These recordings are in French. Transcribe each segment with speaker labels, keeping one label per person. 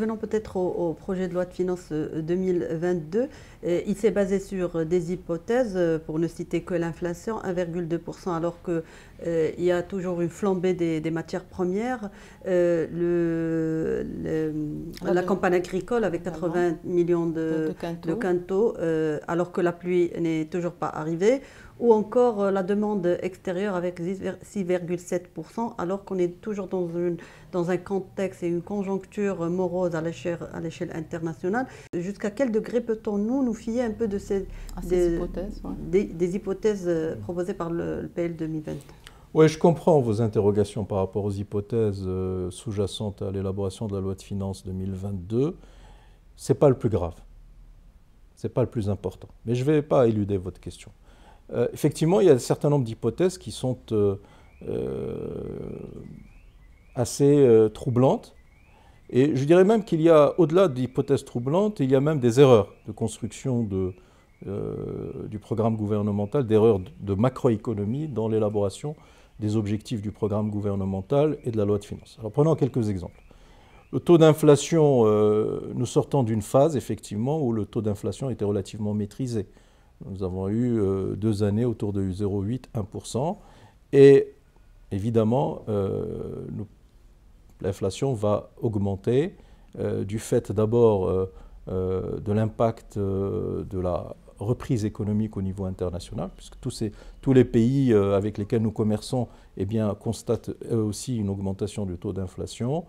Speaker 1: Venons peut-être au, projet de loi de finances 2022. Euh, il s'est basé sur euh, des hypothèses, euh, pour ne citer que l'inflation, 1,2%, alors qu'il y a toujours une flambée des, matières premières. Ah, la campagne agricole avec 80 millions de, de quintaux, alors que la pluie n'est toujours pas arrivée ou encore la demande extérieure avec 6,7%, alors qu'on est toujours dans une dans un contexte et une conjoncture morose à l'échelle internationale. Jusqu'à quel degré peut-on nous, nous fier un peu de ces, des, hypothèses, euh, proposées par le, PL 2020
Speaker 2: oui, je comprends vos interrogations par rapport aux hypothèses euh, sous-jacentes à l'élaboration de la loi de finances 2022. Ce n'est pas le plus grave. Ce n'est pas le plus important. Mais je ne vais pas éluder votre question. Euh, effectivement, il y a un certain nombre d'hypothèses qui sont assez euh, troublante. Et je dirais même qu'il y a, au-delà d'hypothèses troublantes, il y a même des erreurs de construction de, euh, du programme gouvernemental, d'erreurs de macroéconomie dans l'élaboration des objectifs du programme gouvernemental et de la loi de finances. Alors prenons quelques exemples. Le taux d'inflation, euh, nous sortons d'une phase effectivement où le taux d'inflation était relativement maîtrisé. Nous avons eu deux années autour de 0,8-1%. Et évidemment, nous l'inflation va augmenter euh, du fait d'abord euh, euh, de l'impact de la reprise économique au niveau international, puisque tous, tous les pays avec lesquels nous commerçons eh bien, constatent eux aussi une augmentation du taux d'inflation.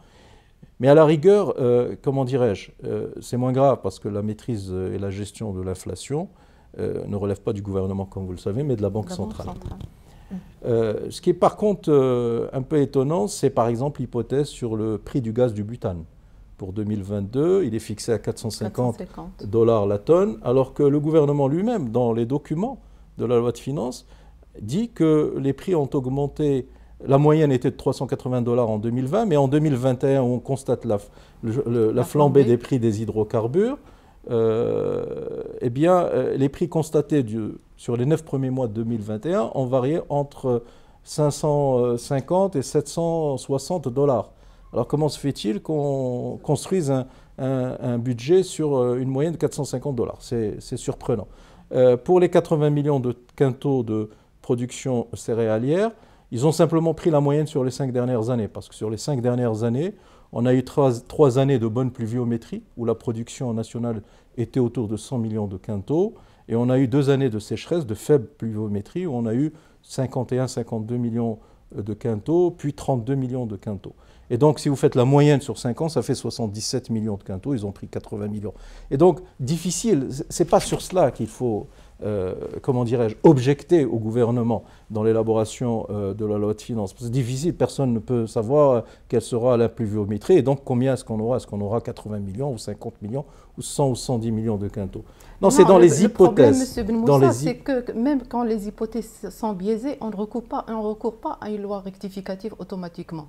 Speaker 2: Mais à la rigueur, comment dirais-je, c'est moins grave parce que la maîtrise et la gestion de l'inflation ne relèvent pas du gouvernement, comme vous le savez, mais de la Banque, centrale. Euh, ce qui est par contre euh, un peu étonnant, c'est par exemple l'hypothèse sur le prix du gaz du butane. Pour 2022, il est fixé à 450, dollars la tonne, alors que le gouvernement lui-même, dans les documents de la loi de finances, dit que les prix ont augmenté. La moyenne était de 380 dollars en 2020, mais en 2021, on constate la, flambée des prix des hydrocarbures, euh, eh bien, euh, les prix constatés du, sur les 9 premiers mois de 2021 ont varié entre 550 et 760 dollars. Alors comment se fait-il qu'on construise un, budget sur euh, une moyenne de 450 dollars C'est surprenant. pour les 80 millions de quintaux de production céréalière, ils ont simplement pris la moyenne sur les cinq dernières années, parce que sur les cinq dernières années, on a eu trois, années de bonne pluviométrie, où la production nationale était autour de 100 millions de quintaux, et on a eu deux années de sécheresse, de faible pluviométrie, où on a eu 51-52 millions de quintaux, puis 32 millions de quintaux. Et donc, si vous faites la moyenne sur cinq ans, ça fait 77 millions de quintaux. Ils ont pris 80 millions. Et donc, difficile. C'est pas sur cela qu'il faut, euh, comment dirais-je, objecter au gouvernement dans l'élaboration euh, de la loi de finances. C'est difficile, personne ne peut savoir euh, quelle sera la pluviométrie et donc combien est-ce qu'on aura Est-ce qu'on aura 80 millions ou 50 millions ou 100 ou 110 millions de quintaux Non, c'est dans, les hypothèses. dans les c'est
Speaker 3: que même quand les hypothèses sont biaisées, on ne recourt pas, on pas à une loi rectificative automatiquement.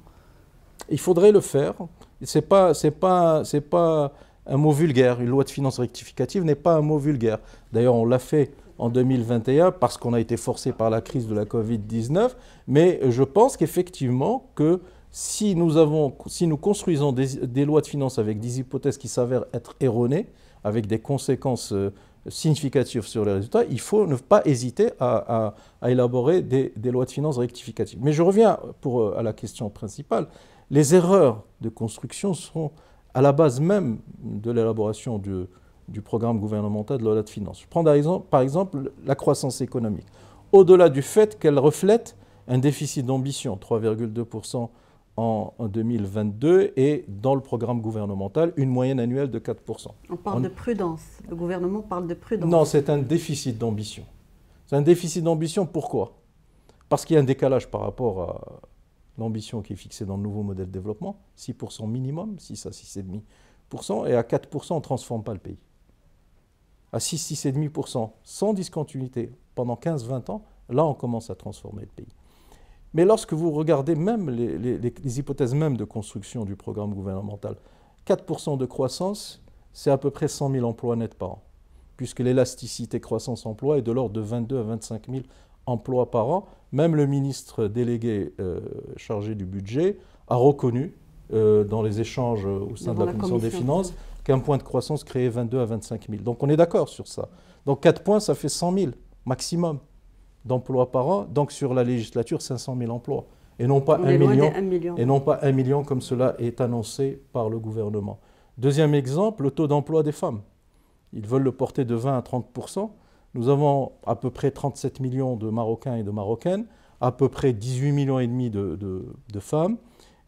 Speaker 2: Il faudrait le faire. C'est pas, c'est pas, c'est pas un mot vulgaire. Une loi de finances rectificative n'est pas un mot vulgaire. D'ailleurs, on l'a fait en 2021 parce qu'on a été forcé par la crise de la Covid-19, mais je pense qu'effectivement que si nous, avons, si nous construisons des, lois de finances avec des hypothèses qui s'avèrent être erronées, avec des conséquences euh, significatives sur les résultats, il faut ne pas hésiter à, élaborer des, lois de finances rectificatives. Mais je reviens pour, euh, à la question principale. Les erreurs de construction sont à la base même de l'élaboration du du programme gouvernemental de la loi de finances. Je prends par exemple la croissance économique. Au-delà du fait qu'elle reflète un déficit d'ambition, 3,2% en 2022 et dans le programme gouvernemental, une moyenne annuelle de 4%. On parle de
Speaker 1: prudence. Le gouvernement parle de prudence. Non, c'est un
Speaker 2: déficit d'ambition. C'est un déficit d'ambition, pourquoi Parce qu'il y a un décalage par rapport à l'ambition qui est fixée dans le nouveau modèle de développement, 6% minimum, 6 à 6,5%, et à 4%, on ne transforme pas le pays à 6, 6,5% sans discontinuité pendant 15-20 ans, là on commence à transformer le pays. Mais lorsque vous regardez même les, hypothèses même de construction du programme gouvernemental, 4% de croissance, c'est à peu près 100 000 emplois nets par an, puisque l'élasticité croissance-emploi est de l'ordre de 22 à 25 000 emplois par an. Même le ministre délégué euh, chargé du budget a reconnu euh, dans les échanges au sein de la, commission, des finances qu'un point de croissance créé 22 à 25 000. Donc on est d'accord sur ça. Donc 4 points, ça fait 100 000 maximum d'emplois par an. Donc sur la législature, 500 000 emplois. Et non pas 1 million, Et non pas million comme cela est annoncé par le gouvernement. Deuxième exemple, le taux d'emploi des femmes. Ils veulent le porter de 20 à 30 Nous avons à peu près 37 millions de Marocains et de Marocaines, à peu près 18 millions et demi de femmes.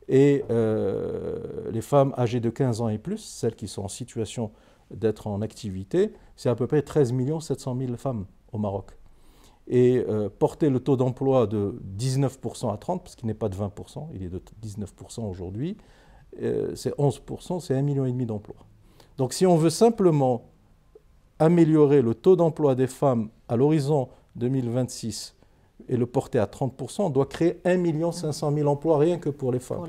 Speaker 2: Et euh, les femmes âgées de 15 ans et plus, celles qui sont en situation d'être en activité, c'est à peu près 13 700 000 femmes au Maroc. Et euh, porter le taux d'emploi de 19% à 30%, parce qui n'est pas de 20%, il est de 19% aujourd'hui, euh, c'est 11%, c'est 1,5 million d'emplois. Donc si on veut simplement améliorer le taux d'emploi des femmes à l'horizon 2026 et le porter à 30%, on doit créer 1 500 000 emplois rien que pour les femmes.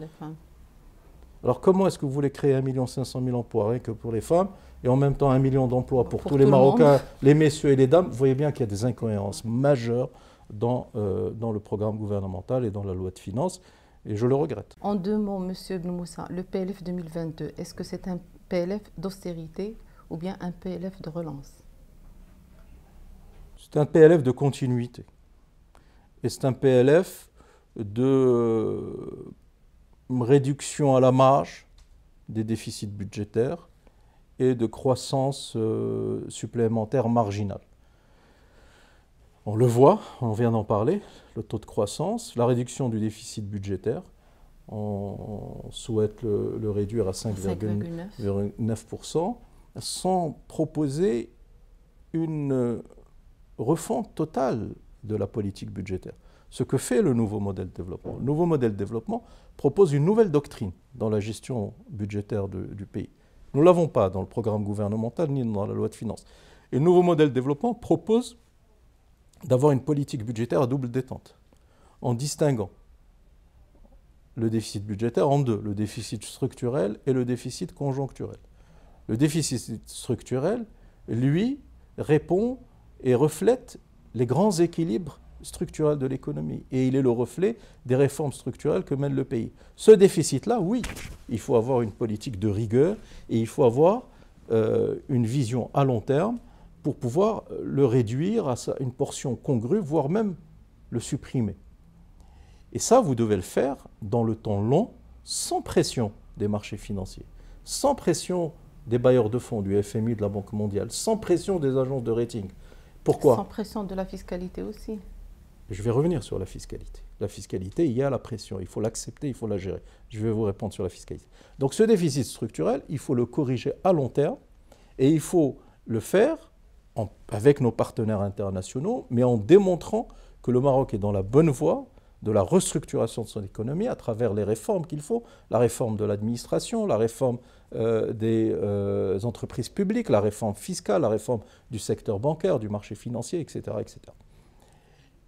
Speaker 2: Alors comment est-ce que vous voulez créer 1 500 000 emplois rien que pour les femmes et en même temps 1 million d'emplois pour, tous les Marocains, les messieurs et les dames Vous voyez bien qu'il y a des incohérences majeures dans, euh, dans le programme gouvernemental et dans la loi de finances et je le regrette.
Speaker 3: En deux mots, Monsieur Moussa, le PLF 2022, est-ce que c'est un PLF d'austérité ou bien un PLF de relance
Speaker 2: C'est un PLF de continuité et c'est un PLF de euh, réduction à la marge des déficits budgétaires et de croissance euh, supplémentaire marginale. On le voit, on vient d'en parler, le taux de croissance, la réduction du déficit budgétaire. On souhaite le, réduire à 5,9%, sans proposer une refonte totale de la politique budgétaire. Ce que fait le nouveau modèle de développement. Le nouveau modèle de développement propose une nouvelle doctrine dans la gestion budgétaire du pays. Nous ne l'avons pas dans le programme gouvernemental ni dans la loi de finances. Et le nouveau modèle de développement propose d'avoir une politique budgétaire à double détente, en distinguant le déficit budgétaire en deux, le déficit structurel et le déficit conjoncturel. Le déficit structurel, lui, répond et reflète les grands équilibres structurels de l'économie. Et il est le reflet des réformes structurelles que mène le pays. Ce déficit-là, oui, il faut avoir une politique de rigueur et il faut avoir euh, une vision à long terme pour pouvoir euh, le réduire à une portion congrue, voire même le supprimer. Et ça, vous devez le faire dans le temps long, sans pression des marchés financiers, sans pression des bailleurs de fonds, du FMI, de la Banque mondiale, sans pression des agences de rating. Pourquoi Sans
Speaker 3: pression de la fiscalité aussi.
Speaker 2: Je vais revenir sur la fiscalité. La fiscalité, il y a la pression, il faut l'accepter, il faut la gérer. Je vais vous répondre sur la fiscalité. Donc ce déficit structurel, il faut le corriger à long terme et il faut le faire avec nos partenaires internationaux, mais en démontrant que le Maroc est dans la bonne voie de la restructuration de son économie à travers les réformes qu'il faut, la réforme de l'administration, la réforme euh, des euh, entreprises publiques, la réforme fiscale, la réforme du secteur bancaire, du marché financier, etc. etc.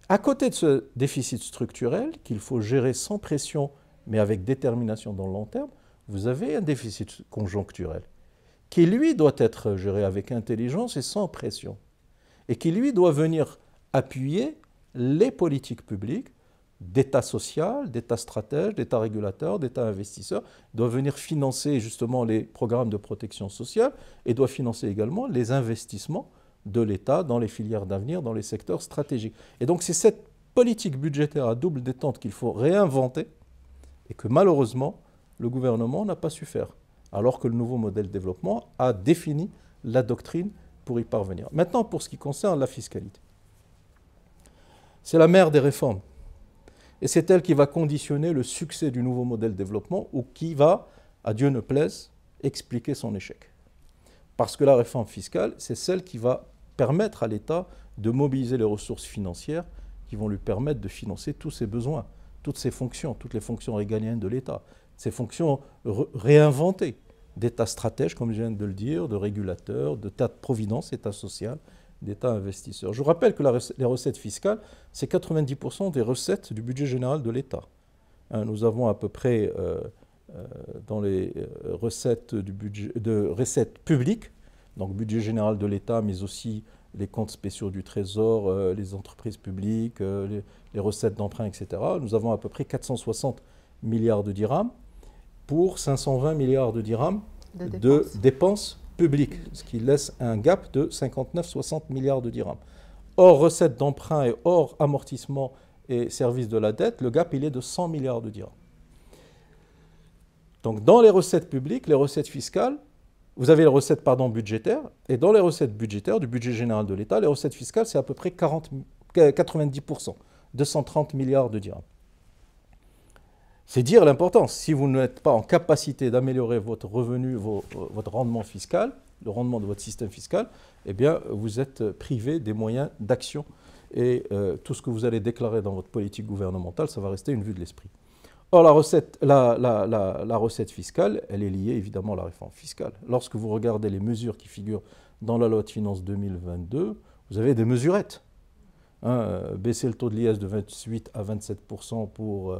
Speaker 2: À côté de ce déficit structurel qu'il faut gérer sans pression, mais avec détermination dans le long terme, vous avez un déficit conjoncturel qui, lui, doit être géré avec intelligence et sans pression, et qui, lui, doit venir appuyer les politiques publiques d'État social, d'État stratège, d'État régulateur, d'État investisseur, doit venir financer justement les programmes de protection sociale et doit financer également les investissements de l'État dans les filières d'avenir, dans les secteurs stratégiques. Et donc c'est cette politique budgétaire à double détente qu'il faut réinventer et que malheureusement le gouvernement n'a pas su faire, alors que le nouveau modèle de développement a défini la doctrine pour y parvenir. Maintenant pour ce qui concerne la fiscalité. C'est la mère des réformes et c'est elle qui va conditionner le succès du nouveau modèle de développement ou qui va, à Dieu ne plaise, expliquer son échec. Parce que la réforme fiscale, c'est celle qui va permettre à l'État de mobiliser les ressources financières qui vont lui permettre de financer tous ses besoins, toutes ses fonctions, toutes les fonctions régaliennes de l'État, ses fonctions réinventées, d'État stratège, comme je viens de le dire, de régulateur, d'État de providence, État social, d'État investisseur. Je vous rappelle que les recettes fiscales, c'est 90% des recettes du budget général de l'État. Hein, nous avons à peu près, euh, euh, dans les euh, recettes, du budget, de recettes publiques, donc budget général de l'État, mais aussi les comptes spéciaux du Trésor, les entreprises publiques, les, recettes d'emprunt, etc. Nous avons à peu près 460 milliards de dirhams pour 520 milliards de dirhams de dépenses public, ce qui laisse un gap de 59-60 milliards de dirhams. Hors recettes d'emprunt et hors amortissement et services de la dette, le gap il est de 100 milliards de dirhams. Donc dans les recettes publiques, les recettes fiscales, vous avez les recettes pardon, budgétaires, et dans les recettes budgétaires du budget général de l'État, les recettes fiscales, c'est à peu près 90%, 230 milliards de dirhams. C'est dire l'importance. Si vous n'êtes pas en capacité d'améliorer votre revenu, euh, votre rendement fiscal, le rendement de votre système fiscal, eh bien, vous êtes privé des moyens d'action. Et euh, tout ce que vous allez déclarer dans votre politique gouvernementale, ça va rester une vue de l'esprit. Or, la recette, fiscale, elle est liée évidemment à la réforme fiscale. Lorsque vous regardez les mesures qui figurent dans la loi de finances 2022, vous avez des mesurettes. Hein, euh, baisser le taux de l'IS de 28 à 27 pour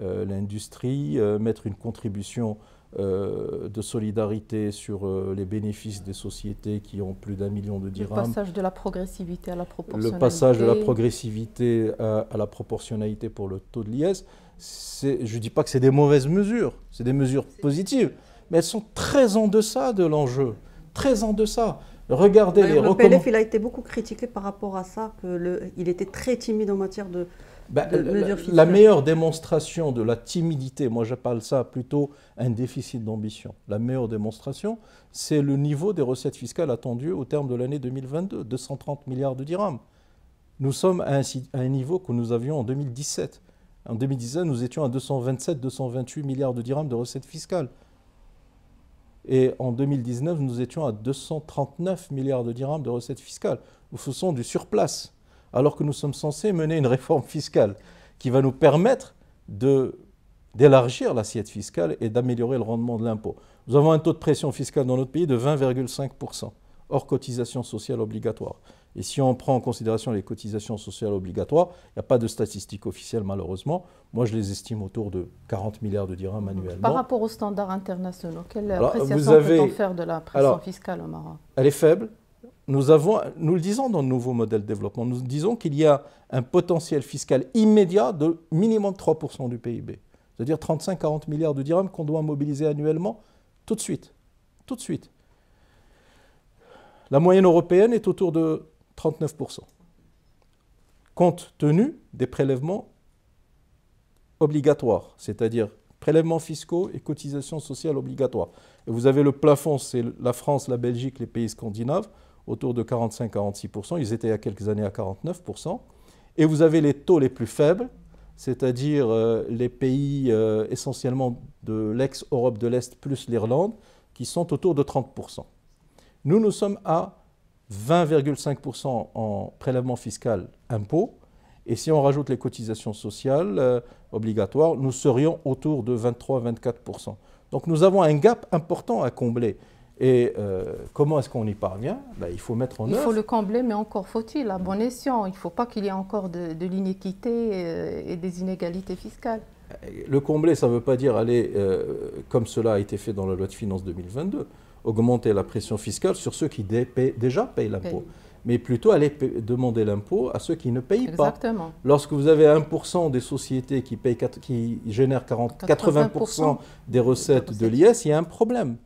Speaker 2: euh, l'industrie, euh, mettre une contribution euh, de solidarité sur les bénéfices des sociétés qui ont plus d'un million de dirhams. Le
Speaker 3: passage de la progressivité à la proportionnalité. Le passage de la
Speaker 2: progressivité à, la proportionnalité pour le taux de l'IS. Je ne dis pas que c'est des mauvaises mesures, c'est des mesures positives, mais elles sont très en deçà de l'enjeu, très en deçà. Regardez les le
Speaker 1: il a été beaucoup critiqué par rapport à ça, qu'il était très timide en matière de,
Speaker 2: bah, la, meilleure démonstration de la timidité, moi j'appelle ça plutôt un déficit d'ambition, la meilleure démonstration, c'est le niveau des recettes fiscales attendues au terme de l'année 2022, 230 milliards de dirhams. Nous sommes à un, niveau que nous avions en 2017. En 2017, nous étions à 227-228 milliards de dirhams de recettes fiscales. Et en 2019, nous étions à 239 milliards de dirhams de recettes fiscales. Nous faisons du surplace alors que nous sommes censés mener une réforme fiscale qui va nous permettre d'élargir l'assiette fiscale et d'améliorer le rendement de l'impôt. Nous avons un taux de pression fiscale dans notre pays de 20,5%, hors cotisation sociale obligatoire. Et si on prend en considération les cotisations sociales obligatoires, il n'y a pas de statistiques officielles malheureusement. Moi, je les estime autour de 40 milliards de dirhams annuellement. Par
Speaker 3: rapport aux standards internationaux, quelle appréciation peut-on faire de la pression fiscale au Maroc
Speaker 2: Elle est faible, nous, le disons dans le nouveau modèle de développement, nous disons qu'il y a un potentiel fiscal immédiat de minimum 3% du PIB, c'est-à-dire 35-40 milliards de dirhams qu'on doit mobiliser annuellement tout de suite. Tout de suite. La moyenne européenne est autour de 39%, compte tenu des prélèvements obligatoires, c'est-à-dire prélèvements fiscaux et cotisations sociales obligatoires. Et vous avez le plafond, c'est la France, la Belgique, les pays scandinaves autour de 45-46%, ils étaient il y a quelques années à 49%, et vous avez les taux les plus faibles, c'est-à-dire euh, les pays euh, essentiellement de l'ex-Europe de l'Est plus l'Irlande, qui sont autour de 30%. Nous, nous sommes à 20,5% en prélèvement fiscal impôt, et si on rajoute les cotisations sociales euh, obligatoires, nous serions autour de 23-24%. Donc nous avons un gap important à combler. Et euh, comment est-ce qu'on y parvient ben, Il faut mettre en œuvre. Il faut le
Speaker 3: combler, mais encore faut-il, à bon escient. Il ne faut pas qu'il y ait encore de, de l'inéquité euh, et, des inégalités fiscales.
Speaker 2: Le combler, ça ne veut pas dire aller, euh, comme cela a été fait dans la loi de finances 2022, augmenter la pression fiscale sur ceux qui déjà payent l'impôt. Mais plutôt aller demander l'impôt à ceux qui ne payent Exactement. pas. Lorsque vous avez 1% des sociétés qui, payent, qui génèrent 80 des recettes de l'IS, il y a un problème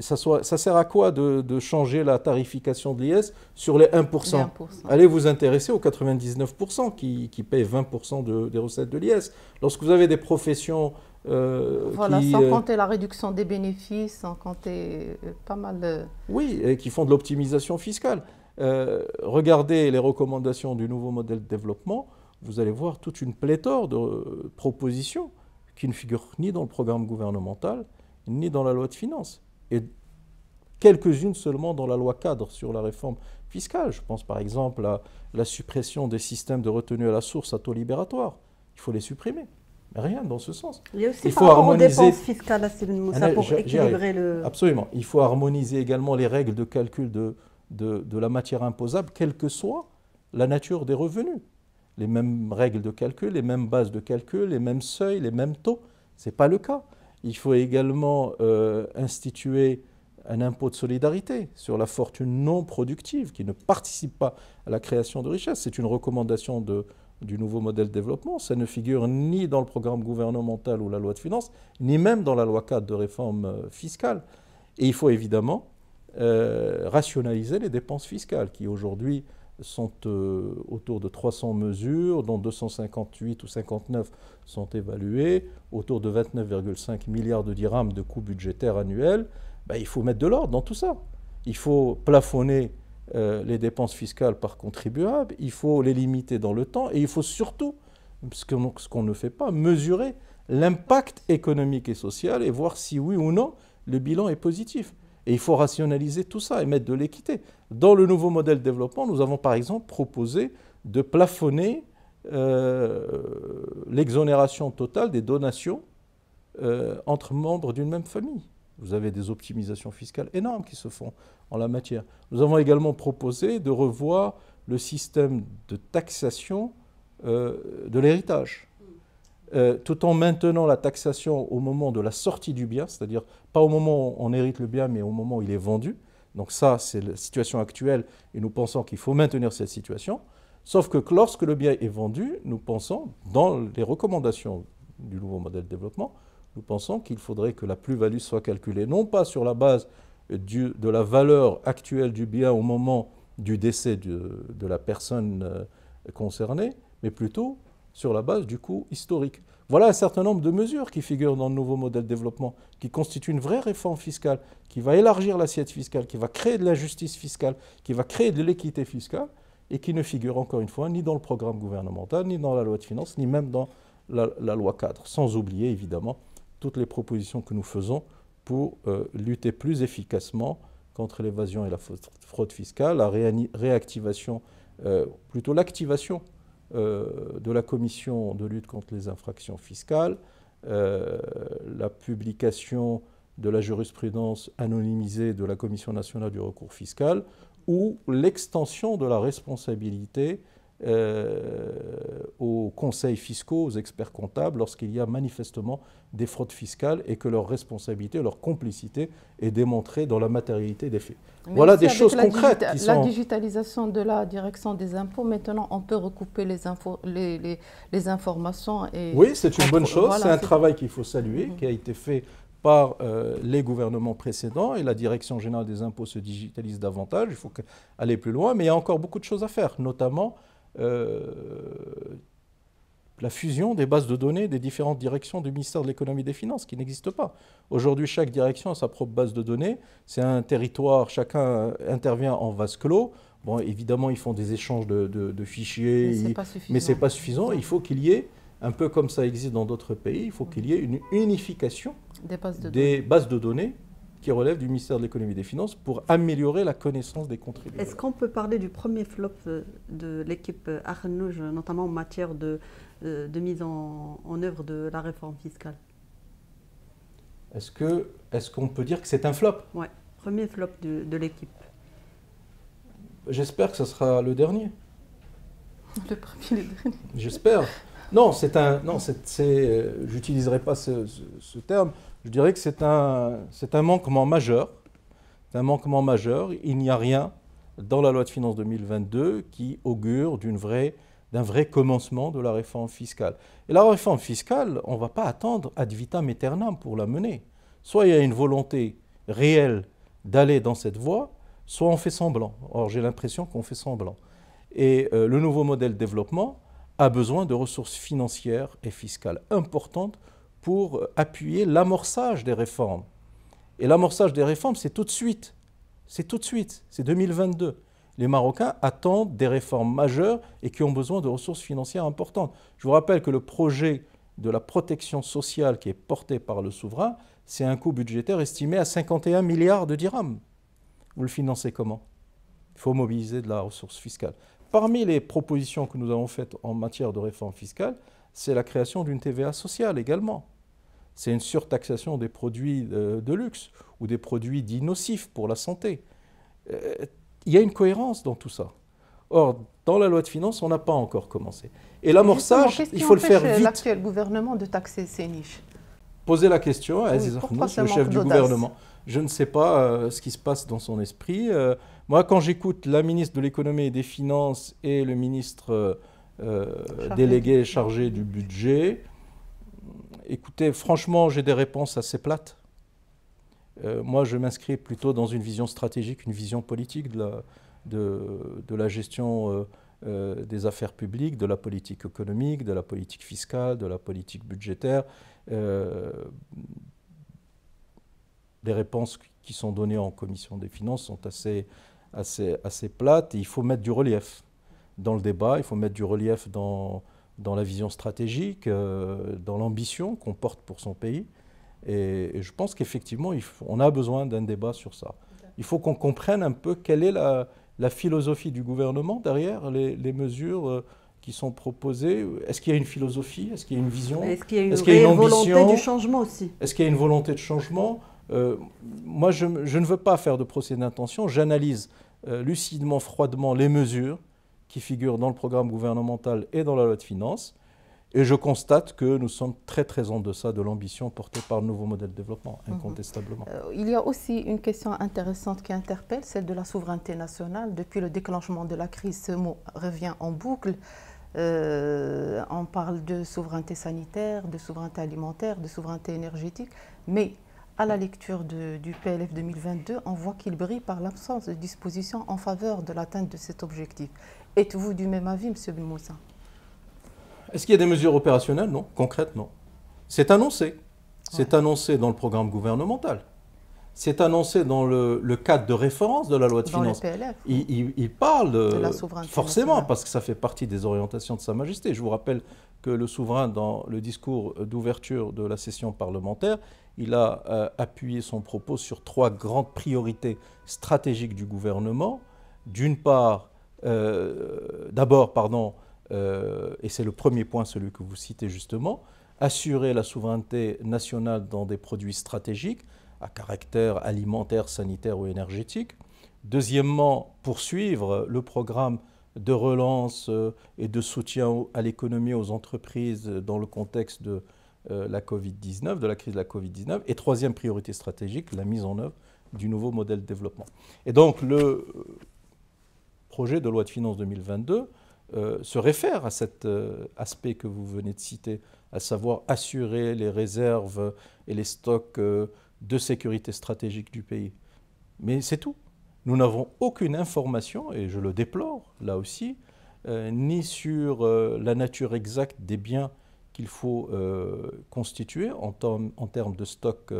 Speaker 2: ça, sert à quoi de, changer la tarification de l'IS sur les 1%, Allez vous intéresser aux 99% qui, qui payent 20% des recettes de l'IS. Lorsque vous avez des professions... Euh, voilà, sans euh, compter
Speaker 3: la réduction des bénéfices, sans compter euh, pas mal de...
Speaker 2: Oui, et qui font de l'optimisation fiscale. regardez les recommandations du nouveau modèle de développement, vous allez voir toute une pléthore de propositions qui ne figurent ni dans le programme gouvernemental, ni dans la loi de finances et quelques-unes seulement dans la loi cadre sur la réforme fiscale. Je pense par exemple à la suppression des systèmes de retenue à la source à taux libératoire. Il faut les supprimer. Mais rien dans ce sens. Il, y a aussi faut harmoniser. Dépenses fiscales, ah, pour équilibrer le. Absolument. Il faut harmoniser également les règles de calcul de, de la matière imposable, quelle que soit la nature des revenus. Les mêmes règles de calcul, les mêmes bases de calcul, les mêmes seuils, les mêmes taux. Ce n'est pas le cas. Il faut également euh, instituer un impôt de solidarité sur la fortune non productive qui ne participe pas à la création de richesse. C'est une recommandation du nouveau modèle de développement. Ça ne figure ni dans le programme gouvernemental ou la loi de finances, ni même dans la loi cadre de réforme euh, fiscale. Et il faut évidemment euh, rationaliser les dépenses fiscales qui aujourd'hui sont euh, autour de 300 mesures, dont 258 ou 59 sont évaluées, autour de 29,5 milliards de dirhams de coûts budgétaires annuels, ben, il faut mettre de l'ordre dans tout ça. Il faut plafonner euh, les dépenses fiscales par contribuable, il faut les limiter dans le temps et il faut surtout, ce qu'on ne fait pas, mesurer l'impact économique et social et voir si oui ou non le bilan est positif. Et il faut rationaliser tout ça et mettre de l'équité. Dans le nouveau modèle de développement, nous avons par exemple proposé de plafonner euh, l'exonération totale des donations euh, entre membres d'une même famille. Vous avez des optimisations fiscales énormes qui se font en la matière. Nous avons également proposé de revoir le système de taxation euh, de l'héritage. Euh, tout en maintenant la taxation au moment de la sortie du bien, c'est-à-dire pas au moment où on hérite le bien, mais au moment où il est vendu. Donc ça, c'est la situation actuelle et nous pensons qu'il faut maintenir cette situation. Sauf que lorsque le bien est vendu, nous pensons, dans les recommandations du nouveau modèle de développement, nous pensons qu'il faudrait que la plus-value soit calculée, non pas sur la base de la valeur actuelle du bien au moment du décès de la personne euh, concernée, mais plutôt sur la base du coût historique. Voilà un certain nombre de mesures qui figurent dans le nouveau modèle de développement, qui constituent une vraie réforme fiscale, qui va élargir l'assiette fiscale, qui va créer de la justice fiscale, qui va créer de l'équité fiscale, et qui ne figure encore une fois ni dans le programme gouvernemental, ni dans la loi de finances, ni même dans la, loi cadre, sans oublier évidemment toutes les propositions que nous faisons pour euh, lutter plus efficacement contre l'évasion et la fraude fiscale, la réactivation, euh, plutôt l'activation euh, de la Commission de lutte contre les infractions fiscales, euh, la publication de la jurisprudence anonymisée de la Commission nationale du recours fiscal ou l'extension de la responsabilité euh, aux conseils fiscaux, aux experts comptables, lorsqu'il y a manifestement des fraudes fiscales et que leur responsabilité, leur complicité est démontrée dans la matérialité des faits. voilà des choses concrètes. La,
Speaker 3: digitalisation de la direction des impôts, maintenant on peut recouper les, les, informations. Et oui, c'est une bonne chose, c'est un travail qu'il faut
Speaker 2: saluer, mhm. qui a été fait par euh, les gouvernements précédents et la Direction générale des impôts se digitalise davantage, il faut aller plus loin, mais il y a encore beaucoup de choses à faire, notamment euh, la fusion des bases de données des différentes directions du ministère de l'économie et des finances, qui n'existe pas. Aujourd'hui, chaque direction a sa propre base de données. C'est un territoire, chacun intervient en vase clos. Bon, évidemment, ils font des échanges de, fichiers, mais ce n'est pas, suffisant. Il faut qu'il y ait, un peu comme ça existe dans d'autres pays, il faut qu'il y ait une unification des Bases de données qui relève du ministère de l'économie et des finances pour améliorer la connaissance des contribuables. Est-ce
Speaker 1: qu'on peut parler du premier flop de l'équipe Arnouj, notamment en matière de, euh, mise en, œuvre de la réforme fiscale
Speaker 2: Est-ce qu'on est peut dire que c'est un flop
Speaker 1: Oui, premier flop de, l'équipe.
Speaker 2: J'espère que ce sera le dernier. Le premier, le dernier. J'espère. Non, c'est un. Non, c'est. Euh, j'utiliserai pas ce, ce terme je dirais que c'est un, manquement majeur. un manquement majeur. Il n'y a rien dans la loi de finances 2022 qui augure d'un vrai commencement de la réforme fiscale. Et la réforme fiscale, on ne va pas attendre ad vitam aeternam pour la mener. Soit il y a une volonté réelle d'aller dans cette voie, soit on fait semblant. Or, j'ai l'impression qu'on fait semblant. Et euh, le nouveau modèle de développement a besoin de ressources financières et fiscales importantes pour appuyer l'amorçage des réformes. Et l'amorçage des réformes, c'est tout de suite. C'est tout de suite, c'est 2022. Les Marocains attendent des réformes majeures et qui ont besoin de ressources financières importantes. Je vous rappelle que le projet de la protection sociale qui est porté par le souverain, c'est un coût budgétaire estimé à 51 milliards de dirhams. Vous le financez comment Il faut mobiliser de la ressource fiscale. Parmi les propositions que nous avons faites en matière de réforme fiscale, c'est la création d'une TVA sociale également c'est une surtaxation des produits euh, de, luxe ou des produits dits nocifs pour la santé. Euh, il y a une cohérence dans tout ça. Or, dans la loi de finances, on n'a pas encore commencé. Et l'amorçage, il faut le faire euh, vite.
Speaker 3: l'actuel gouvernement de taxer ces niches
Speaker 2: Posez la question à Aziz le chef du gouvernement. Je ne sais pas ce qui se passe dans son esprit. moi, quand j'écoute la ministre de l'économie et des finances et le ministre délégué chargé du budget, Écoutez, franchement, j'ai des réponses assez plates. Euh, moi, je m'inscris plutôt dans une vision stratégique, une vision politique de la, gestion euh, euh, des affaires publiques, de la politique économique, de la politique fiscale, de la politique budgétaire. les réponses qui sont données en commission des finances sont assez, assez plates il faut mettre du relief dans le débat, il faut mettre du relief dans, dans la vision stratégique, euh, dans l'ambition qu'on porte pour son pays. Et, je pense qu'effectivement, on a besoin d'un débat sur ça. Il faut qu'on comprenne un peu quelle est la, philosophie du gouvernement derrière les, mesures euh, qui sont proposées Est-ce qu'il y a une philosophie Est-ce qu'il y a une vision Est-ce qu'il y a une, volonté du changement aussi Est-ce qu'il y a une volonté de changement euh, Moi, je, ne veux pas faire de procès d'intention. J'analyse lucidement, froidement les mesures qui figure dans le programme gouvernemental et dans la loi de finances. Et je constate que nous sommes très très en deçà de l'ambition portée par le nouveau modèle de développement, mhm. incontestablement. Euh,
Speaker 3: il y a aussi une question intéressante qui interpelle, celle de la souveraineté nationale. Depuis le déclenchement de la crise, ce mot revient en boucle. Euh, on parle de souveraineté sanitaire, de souveraineté alimentaire, de souveraineté énergétique, mais à la lecture du PLF 2022, on voit qu'il brille par l'absence de dispositions en faveur de l'atteinte de cet objectif. Êtes-vous du même avis, M. Moussa
Speaker 2: Est-ce qu'il y a des mesures opérationnelles Non, concrètes, non. C'est annoncé. C'est annoncé dans le programme gouvernemental. C'est annoncé dans le, cadre de référence de la loi de dans finances. il, parle de euh, forcément parce que ça fait partie des orientations de Sa Majesté. Je vous rappelle que le souverain, dans le discours d'ouverture de la session parlementaire, il a euh, appuyé son propos sur trois grandes priorités stratégiques du gouvernement. D'une part, euh, d'abord, pardon, euh, et c'est le premier point, celui que vous citez justement, assurer la souveraineté nationale dans des produits stratégiques à caractère alimentaire, sanitaire ou énergétique. Deuxièmement, poursuivre le programme de relance euh, et de soutien à l'économie, aux entreprises dans le contexte de la COVID-19, de la crise de la COVID-19. Et troisième priorité stratégique, la mise en œuvre du nouveau modèle de développement. Et donc, le projet de loi de finances 2022 euh, se réfère à cet euh, aspect que vous venez de citer, à savoir assurer les réserves et les stocks euh, de sécurité stratégique du pays. Mais c'est tout. Nous n'avons aucune information, et je le déplore là aussi, ni sur la nature exacte des biens qu'il faut constituer en, en, termes de stocks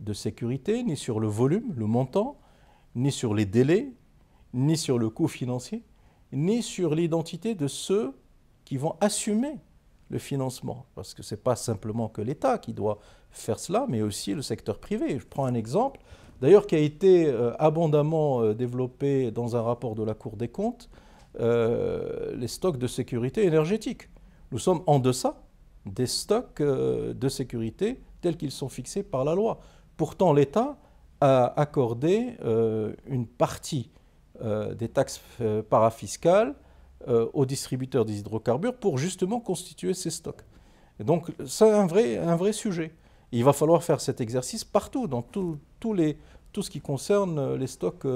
Speaker 2: de sécurité, ni sur le volume, le montant, ni sur les délais, ni sur le coût financier, ni sur l'identité de ceux qui vont assumer le financement. Parce que ce n'est pas simplement que l'État qui doit faire cela, mais aussi le secteur privé. Je prends un exemple, d'ailleurs, qui a été euh, abondamment euh, développé dans un rapport de la Cour des comptes, euh, les stocks de sécurité énergétique. Nous sommes en deçà des stocks de sécurité tels qu'ils sont fixés par la loi. Pourtant, l'État a accordé une partie euh, des taxes euh, parafiscales euh, aux distributeurs des hydrocarbures pour justement constituer ces stocks. donc c'est un vrai, sujet. il va falloir faire cet exercice partout, dans les, tout ce qui concerne les stocks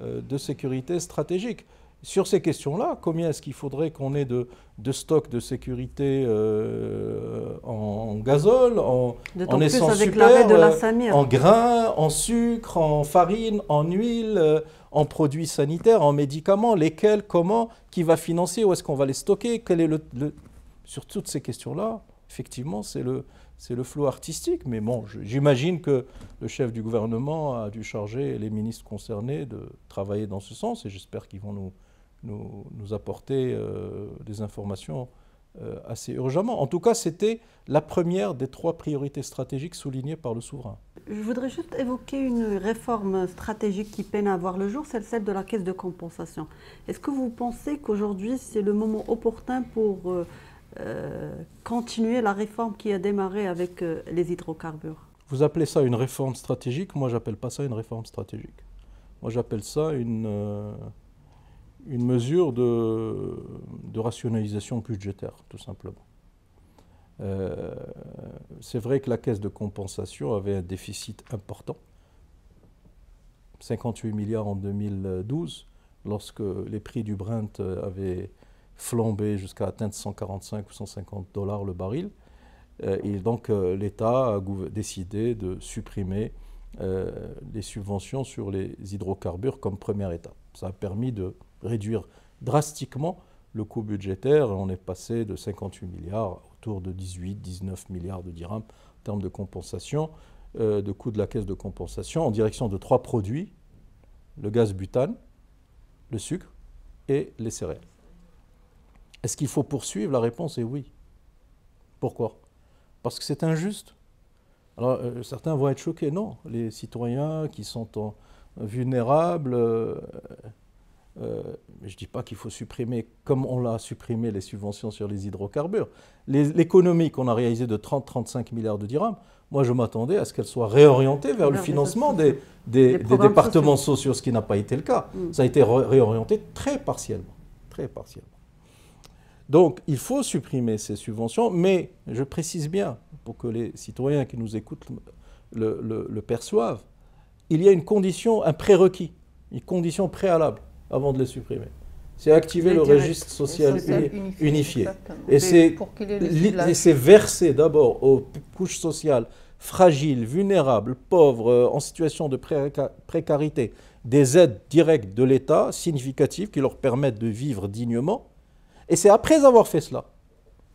Speaker 2: de sécurité stratégique. Sur ces questions-là, combien est-ce qu'il faudrait qu'on ait de, de stocks de sécurité euh, en, gazole, en, essence super, de euh, en grains, en sucre, en farine, en huile, euh, en produits sanitaires, en médicaments, lesquels, comment, qui va financer, où est-ce qu'on va les stocker, quel est le, sur toutes ces questions-là, effectivement, c'est le, c'est le flot artistique. Mais bon, j'imagine que le chef du gouvernement a dû charger les ministres concernés de travailler dans ce sens et j'espère qu'ils vont nous, nous, apporter euh, des informations euh, assez urgemment. En tout cas, c'était la première des trois priorités stratégiques soulignées par le souverain.
Speaker 1: Je voudrais juste évoquer une réforme stratégique qui peine à voir le jour, celle celle de la caisse de compensation. Est-ce que vous pensez qu'aujourd'hui, c'est le moment opportun pour euh, continuer la réforme qui a démarré avec les hydrocarbures
Speaker 2: Vous appelez ça une réforme stratégique Moi, j'appelle pas ça une réforme stratégique. Moi, j'appelle ça une une mesure de, rationalisation budgétaire, tout simplement. Euh, c'est vrai que la caisse de compensation avait un déficit important, 58 milliards en 2012, lorsque les prix du Brent avaient flambé jusqu'à atteindre 145 ou 150 dollars le baril. Euh, et donc euh, l'État a décidé de supprimer les subventions sur les hydrocarbures comme première étape. Ça a permis de réduire drastiquement le coût budgétaire. On est passé de 58 milliards autour de 18-19 milliards de dirhams en termes de compensation, euh, de coût de la caisse de compensation, en direction de trois produits, le gaz butane, le sucre et les céréales. Est-ce qu'il faut poursuivre La réponse est oui. Pourquoi Parce que c'est injuste. Alors euh, certains vont être choqués, non. Les citoyens qui sont vulnérables, euh, euh, je ne dis pas qu'il faut supprimer, comme on l'a supprimé, les subventions sur les hydrocarbures. L'économie qu'on a réalisée de 30-35 milliards de dirhams, moi je m'attendais à ce qu'elle soit réorientée vers le financement des, départements sociaux. ce qui n'a pas été le cas. Mm. Ça a été réorienté très partiellement. Très partiellement. Donc il faut supprimer ces subventions, mais je précise bien, pour que les citoyens qui nous écoutent le, le perçoivent, il y a une condition, un prérequis, une condition préalable avant de les supprimer. C'est activer le registre social, unifié. Et c'est verser d'abord aux couches sociales fragiles, vulnérables, pauvres, euh, en situation de précarité, des aides directes de l'État significatives qui leur permettent de vivre dignement. Et c'est après avoir fait cela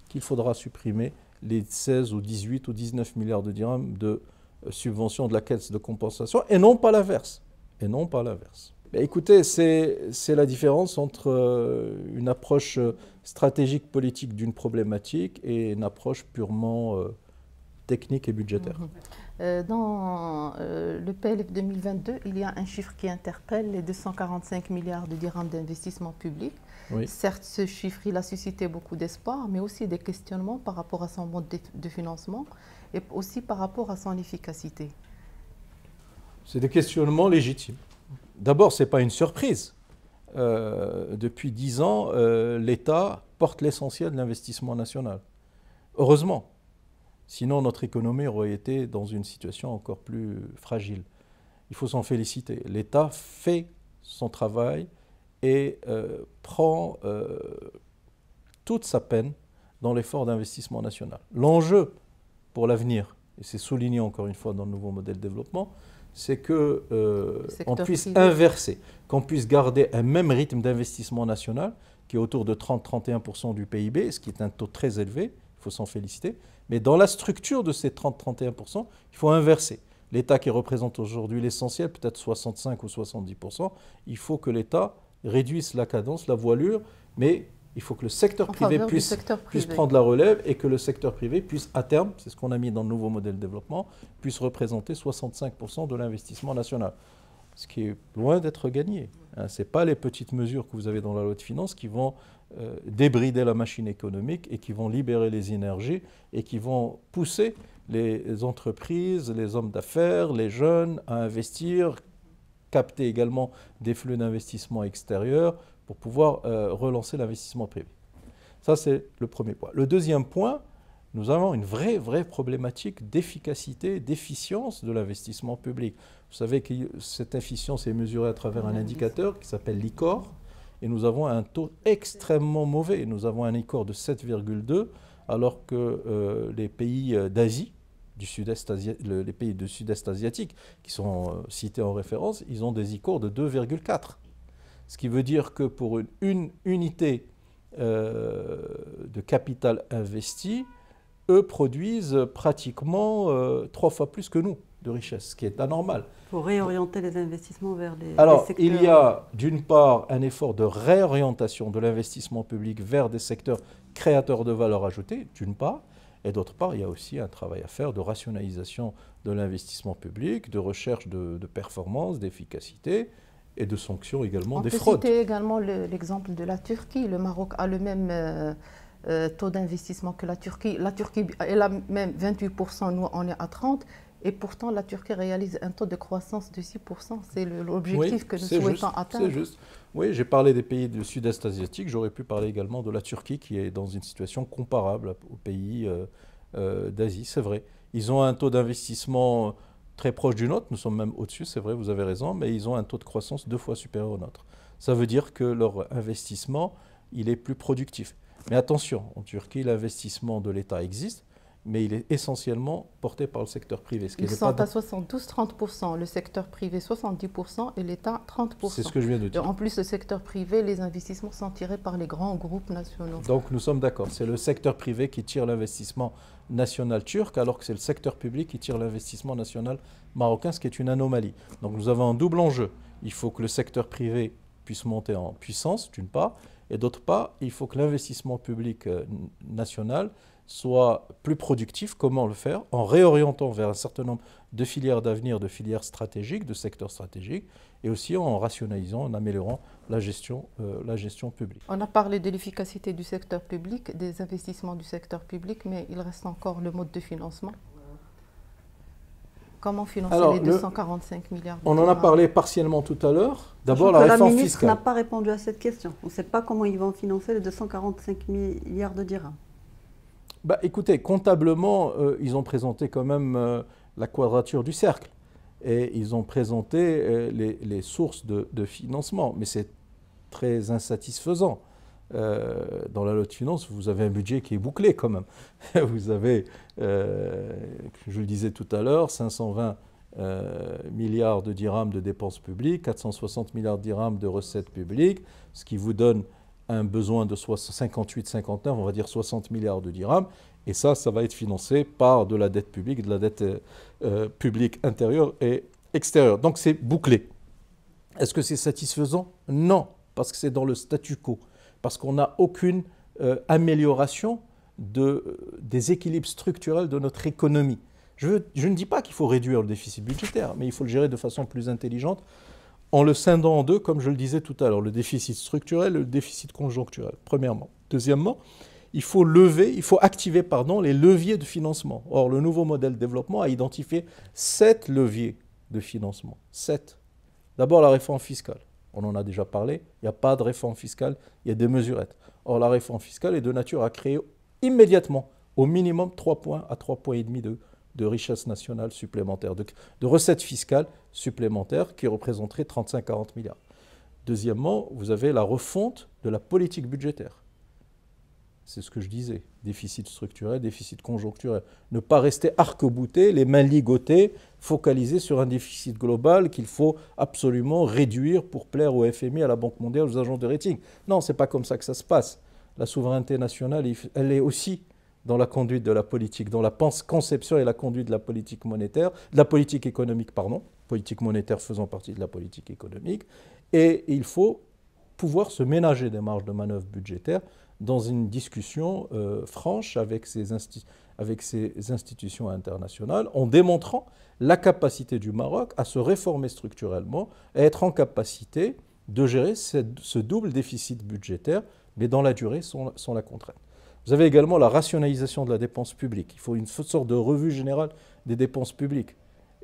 Speaker 2: qu'il faudra supprimer les 16 ou 18 ou 19 milliards de dirhams de euh, subvention de la caisse de compensation et non pas l'inverse. Et non pas l'inverse. Bah, écoutez, c'est la différence entre euh, une approche euh, stratégique politique d'une problématique et une approche purement euh, technique et budgétaire. Mhm.
Speaker 3: Dans le PLF 2022, il y a un chiffre qui interpelle, les 245 milliards de dirhams d'investissement public. Certes, ce chiffre, il a suscité beaucoup d'espoir, mais aussi des questionnements par rapport à son mode de financement et aussi par rapport à son efficacité.
Speaker 2: C'est des questionnements légitimes. D'abord, ce n'est pas une surprise. Euh, depuis dix ans, euh, l'État porte l'essentiel de l'investissement national. Heureusement. Sinon, notre économie aurait été dans une situation encore plus fragile. Il faut s'en féliciter. L'État fait son travail et euh, prend toute sa peine dans l'effort d'investissement national. L'enjeu pour l'avenir, et c'est souligné encore une fois dans le nouveau modèle de développement, c'est que euh, on puisse inverser, qu'on puisse garder un même rythme d'investissement national qui est autour de 30-31% du PIB, ce qui est un taux très élevé, il faut s'en féliciter. Mais dans la structure de ces 30-31%, il faut inverser. L'État qui représente aujourd'hui l'essentiel, peut-être 65 ou 70%, il faut que l'État réduise la cadence, la voilure, mais il faut que le secteur, privé puisse, prendre la relève et que le secteur privé puisse, à terme, c'est ce qu'on a mis dans le nouveau modèle de développement, puisse représenter 65% de l'investissement national. Ce qui est loin d'être gagné. C'est hein. ce n'est pas les petites mesures que vous avez dans la loi de finances qui vont euh, débrider la machine économique et qui vont libérer les énergies et qui vont pousser les entreprises, les hommes d'affaires, les jeunes à investir, capter également des flux d'investissement extérieurs pour pouvoir euh, relancer l'investissement privé. Ça, c'est le premier point. Le deuxième point, nous avons une vraie, vraie problématique d'efficacité, d'efficience de l'investissement public. Vous savez que cette efficience est mesurée à travers un indicateur qui s'appelle l'ICOR, et nous avons un taux extrêmement mauvais. Nous avons un ICOR de 7,2, alors que euh, les pays euh, d'Asie, du sud-est les pays du sud-est asiatique qui sont cités en référence, ils ont des ICOR de 2,4 ce qui veut dire que pour une, unité euh, de capital investi, eux produisent pratiquement euh, trois fois plus que nous de richesse, ce qui est anormal.
Speaker 1: Pour réorienter les investissements vers des Alors, secteurs... il y
Speaker 2: a d'une part un effort de réorientation de l'investissement public vers des secteurs créateurs de valeur ajoutée, d'une part, et d'autre part, il y a aussi un travail à faire de rationalisation de l'investissement public, de recherche de performance, d'efficacité, et de sanctions également On des peut Citer
Speaker 3: également l'exemple de la Turquie. Le Maroc a le même euh, euh, taux d'investissement que la Turquie. La Turquie est la même 28%, nous on est à 30%. Et pourtant, la Turquie réalise un taux de croissance de 6%. C'est l'objectif que nous souhaitons juste, atteindre. C'est juste.
Speaker 2: Oui, j'ai parlé des pays du sud-est asiatique. J'aurais pu parler également de la Turquie qui est dans une situation comparable aux pays euh, d'Asie. C'est vrai. Ils ont un taux d'investissement très proche du nôtre, nous sommes même au-dessus, c'est vrai, vous avez raison, mais ils ont un taux de croissance deux fois supérieur au nôtre. Ça veut dire que leur investissement, il est plus productif. Mais attention, en Turquie, l'investissement de l'État existe, mais il est essentiellement porté par le secteur privé. qui Ils sont à
Speaker 3: 72-30%, le secteur privé 70% et l'État 30%. C'est ce que je viens de dire. en plus, le secteur privé, les investissements sont tirés par les grands groupes nationaux.
Speaker 2: Donc nous sommes d'accord, c'est le secteur privé qui tire l'investissement national turc, alors que c'est le secteur public qui tire l'investissement national marocain, ce qui est une anomalie. Donc nous avons un double enjeu. Il faut que le secteur privé puisse monter en puissance, d'une part, et d'autre part, il faut que l'investissement public euh, national soit plus productif, comment le faire En réorientant vers un certain nombre de filières d'avenir, de filières stratégiques, de secteurs stratégiques, et aussi en rationalisant, en améliorant la gestion, euh, la gestion publique.
Speaker 3: On a parlé de l'efficacité du secteur public, des investissements du secteur public, mais il reste encore le mode de financement.
Speaker 1: Comment financer les 245 milliards On en a
Speaker 2: parlé partiellement tout à l'heure. D'abord, la réforme fiscale. ministre n'a
Speaker 1: pas répondu à cette question. On ne sait pas comment ils vont financer les 245 milliards de dirhams.
Speaker 2: Bah, écoutez, comptablement, euh, ils ont présenté quand même euh, la quadrature du cercle et ils ont présenté euh, les, sources de, financement, mais c'est très insatisfaisant. dans la loi de finances, vous avez un budget qui est bouclé quand même. vous avez, je le disais tout à l'heure, 520 milliards de dirhams de dépenses publiques, 460 milliards de dirhams de recettes publiques, ce qui vous donne un besoin de 58-59, on va dire 60 milliards de dirhams. Et ça, ça va être financé par de la dette publique, de la dette euh, euh, publique intérieure et extérieure. Donc c'est bouclé. Est-ce que c'est satisfaisant Non, parce que c'est dans le statu quo, parce qu'on n'a aucune euh, amélioration de, des équilibres structurels de notre économie. je ne dis pas qu'il faut réduire le déficit budgétaire, mais il faut le gérer de façon plus intelligente en le scindant en deux, comme je le disais tout à l'heure, le déficit structurel et le déficit conjoncturel, premièrement. Deuxièmement, il faut lever, il faut activer pardon, les leviers de financement. Or, le nouveau modèle de développement a identifié sept leviers de financement. Sept. D'abord, la réforme fiscale. On en a déjà parlé. Il n'y a pas de réforme fiscale, il y a des mesurettes. Or, la réforme fiscale est de nature à créer immédiatement, au minimum, 3 points à trois points et demi de de richesses nationales supplémentaires, de, de recettes fiscales supplémentaires qui représenteraient 35-40 milliards. Deuxièmement, vous avez la refonte de la politique budgétaire. C'est ce que je disais, déficit structurel, déficit conjoncturel. Ne pas rester arc-bouté, les mains ligotées, focalisé sur un déficit global qu'il faut absolument réduire pour plaire au FMI, à la Banque mondiale, aux agents de rating. Non, ce n'est pas comme ça que ça se passe. La souveraineté nationale, elle est aussi dans la conduite de la politique, dans la conception et la conduite de la politique monétaire, de la politique économique, pardon, politique monétaire faisant partie de la politique économique, et il faut pouvoir se ménager des marges de manœuvre budgétaires dans une discussion euh, franche avec ces, institutions internationales, en démontrant la capacité du Maroc à se réformer structurellement, à être en capacité de gérer ce double déficit budgétaire, mais dans la durée sans, sans la contrainte. Vous avez également la rationalisation de la dépense publique. Il faut une sorte de revue générale des dépenses publiques.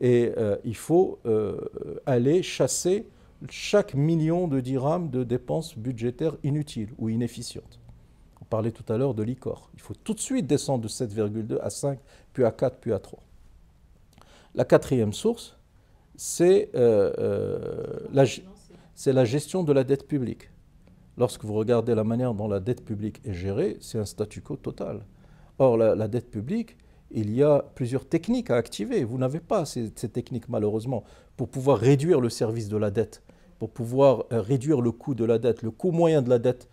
Speaker 2: Et euh, il faut euh, aller chasser chaque million de dirhams de dépenses budgétaires inutiles ou inefficientes. On parlait tout à l'heure de l'ICOR. Il faut tout de suite descendre de 7,2 à 5, puis à 4, puis à 3. La quatrième source, euh, c'est la gestion de la dette publique lorsque vous regardez la manière dont la dette publique est gérée, c'est un statu quo total. Or, la, dette publique, il y a plusieurs techniques à activer. Vous n'avez pas ces, techniques, malheureusement, pour pouvoir réduire le service de la dette, pour pouvoir euh, réduire le coût de la dette. Le coût moyen de la dette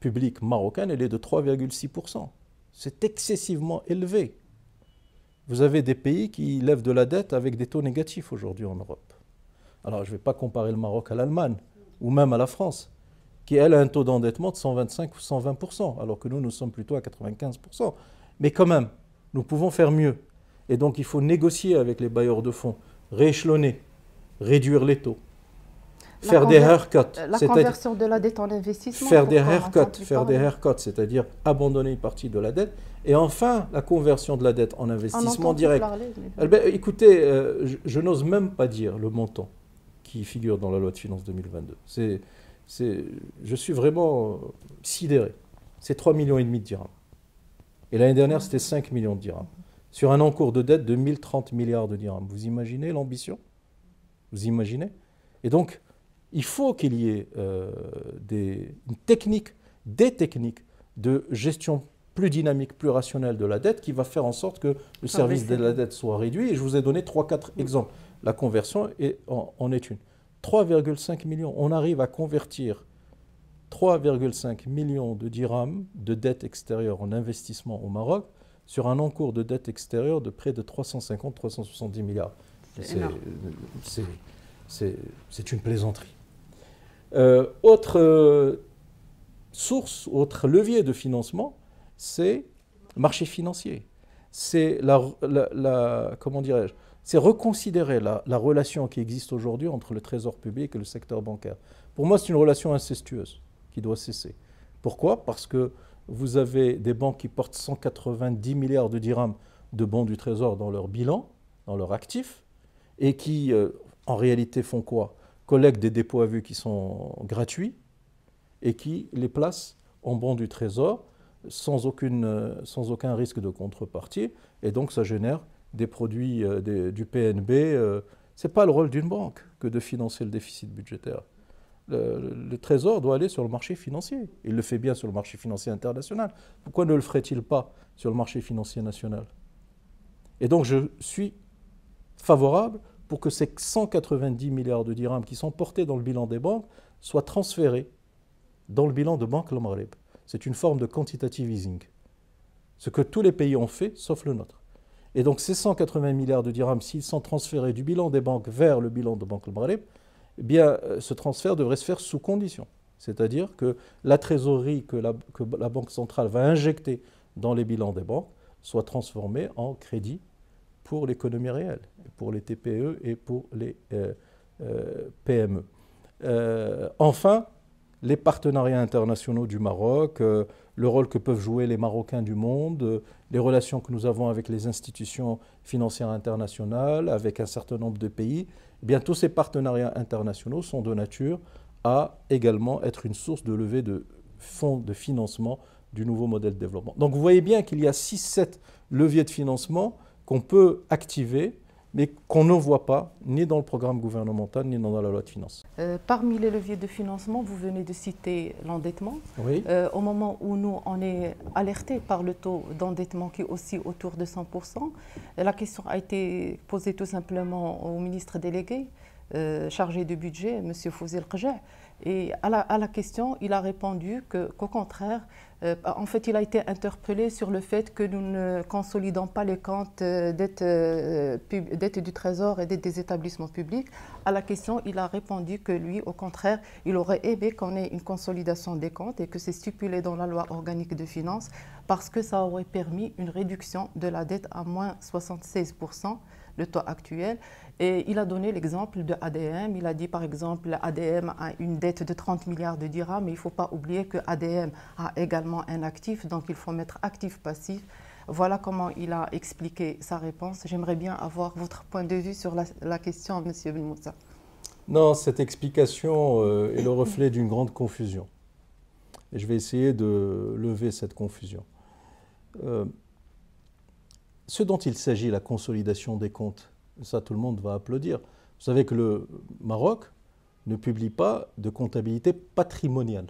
Speaker 2: publique marocaine, elle est de 3,6%. C'est excessivement élevé. Vous avez des pays qui lèvent de la dette avec des taux négatifs aujourd'hui en Europe. Alors, je ne vais pas comparer le Maroc à l'Allemagne ou même à la France qui, elle, a un taux d'endettement de 125 ou 120 alors que nous, nous sommes plutôt à 95 Mais quand même, nous pouvons faire mieux. Et donc, il faut négocier avec les bailleurs de fonds, rééchelonner, réduire les taux, faire des haircuts. La conversion
Speaker 3: de la dette en investissement. Faire des haircuts, faire des
Speaker 2: c'est-à-dire abandonner une partie de la dette. Et enfin, la conversion de la dette en investissement direct. Eh ben, écoutez, euh, je n'ose même pas dire le montant qui figure dans la loi de finances 2022. C'est je suis vraiment sidéré. C'est 3,5 millions et demi de dirhams. Et l'année dernière, c'était 5 millions de dirhams. Sur un encours de dette de 1030 milliards de dirhams. Vous imaginez l'ambition Vous imaginez Et donc, il faut qu'il y ait euh, des, une technique, des techniques de gestion plus dynamique, plus rationnelle de la dette qui va faire en sorte que le service de la dette soit réduit. Et je vous ai donné 3-4 mmh. exemples. La conversion en est une. 3,5 millions. On arrive à convertir 3,5 millions de dirhams de dette extérieure en investissement au Maroc sur un encours de dette extérieure de près de 350-370 milliards. C'est une plaisanterie. Euh, autre euh, source, autre levier de financement, c'est marché financier. C'est la, comment dirais-je, c'est reconsidérer la, relation qui existe aujourd'hui entre le trésor public et le secteur bancaire. Pour moi, c'est une relation incestueuse qui doit cesser. Pourquoi Parce que vous avez des banques qui portent 190 milliards de dirhams de bons du trésor dans leur bilan, dans leur actif, et qui, euh, en réalité, font quoi Collectent des dépôts à vue qui sont gratuits et qui les placent en bons du trésor sans, aucune, euh, sans aucun risque de contrepartie, et donc ça génère des produits euh, du PNB, euh, ce n'est pas le rôle d'une banque que de financer le déficit budgétaire. Le, Trésor doit aller sur le marché financier. Il le fait bien sur le marché financier international. Pourquoi ne le ferait-il pas sur le marché financier national Et donc je suis favorable pour que ces 190 milliards de dirhams qui sont portés dans le bilan des banques soient transférés dans le bilan de Banque Le C'est une forme de quantitative easing. Ce que tous les pays ont fait, sauf le nôtre. Et donc ces 180 milliards de dirhams, s'ils sont transférés du bilan des banques vers le bilan de Banque Le maghreb eh bien euh, ce transfert devrait se faire sous condition. C'est-à-dire que la trésorerie que la, Banque centrale va injecter dans les bilans des banques soit transformée en crédit pour l'économie réelle, pour les TPE et pour les euh, euh, PME. enfin, les partenariats internationaux du Maroc, le rôle que peuvent jouer les Marocains du monde, euh, les relations que nous avons avec les institutions financières internationales, avec un certain nombre de pays, eh tous ces partenariats internationaux sont de nature à également être une source de levée de fonds de financement du nouveau modèle de développement. Donc vous voyez bien qu'il y a 6-7 leviers de financement qu'on peut activer mais qu'on ne voit pas ni dans le programme gouvernemental ni dans la loi de finances.
Speaker 3: Euh, parmi les leviers de financement, vous venez de citer l'endettement. Oui. Euh, au moment où nous, on est alerté par le taux d'endettement qui est aussi autour de 100%, euh, la question a été posée tout simplement au ministre délégué chargé du budget, M. Fouzil Qajar. Et à la, question, il a répondu qu'au contraire, euh, en fait, il a été interpellé sur le fait que nous ne consolidons pas les comptes euh, dette, euh, du Trésor et dette des établissements publics. À la question, il a répondu que lui, au contraire, il aurait aimé qu'on ait une consolidation des comptes et que c'est stipulé dans la loi organique de finances parce que ça aurait permis une réduction de la dette à moins 76 le taux actuel. Et il a donné l'exemple de ADM. Il a dit par exemple ADM a une dette de 30 milliards de dirhams, mais il ne faut pas oublier que ADM a également un actif, donc il faut mettre actif-passif. Voilà comment il a expliqué sa réponse. J'aimerais bien avoir votre point de vue sur la, la question, Monsieur Moussa.
Speaker 2: Non, cette explication euh, est le reflet d'une grande confusion. Et je vais essayer de lever cette confusion. Euh, ce dont il s'agit, la consolidation des comptes, ça tout le monde va applaudir. Vous savez que le Maroc ne publie pas de comptabilité patrimoniale.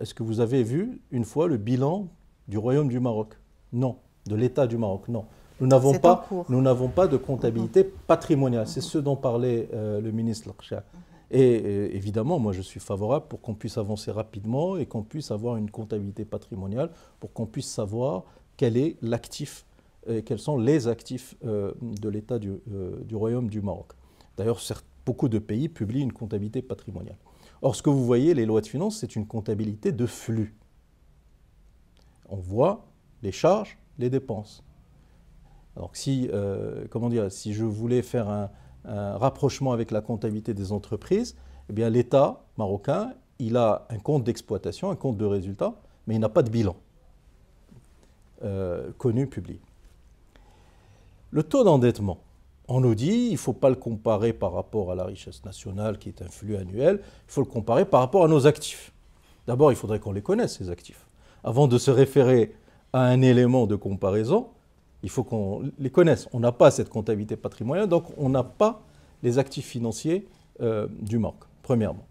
Speaker 2: Est-ce que vous avez vu une fois le bilan du Royaume du Maroc Non. De l'État du Maroc Non. Nous n'avons pas, nous n'avons pas de comptabilité patrimoniale. C'est ce dont parlait euh, le ministre Larcher. Et, et euh, évidemment, moi, je suis favorable pour qu'on puisse avancer rapidement et qu'on puisse avoir une comptabilité patrimoniale, pour qu'on puisse savoir quel est l'actif quels sont les actifs euh, de l'État euh, du, Royaume du Maroc. D'ailleurs, beaucoup de pays publient une comptabilité patrimoniale. Or, ce que vous voyez, les lois de finances, c'est une comptabilité de flux. On voit les charges, les dépenses. Alors si, euh, comment dire, si je voulais faire un, rapprochement avec la comptabilité des entreprises, eh bien l'État marocain, il a un compte d'exploitation, un compte de résultat, mais il n'a pas de bilan connu, publié. Le taux d'endettement, on nous dit, il ne faut pas le comparer par rapport à la richesse nationale qui est un flux annuel, il faut le comparer par rapport à nos actifs. D'abord, il faudrait qu'on les connaisse, ces actifs. Avant de se référer à un élément de comparaison, il faut qu'on les connaisse. On n'a pas cette comptabilité patrimoniale, donc on n'a pas les actifs financiers euh, du manque, premièrement.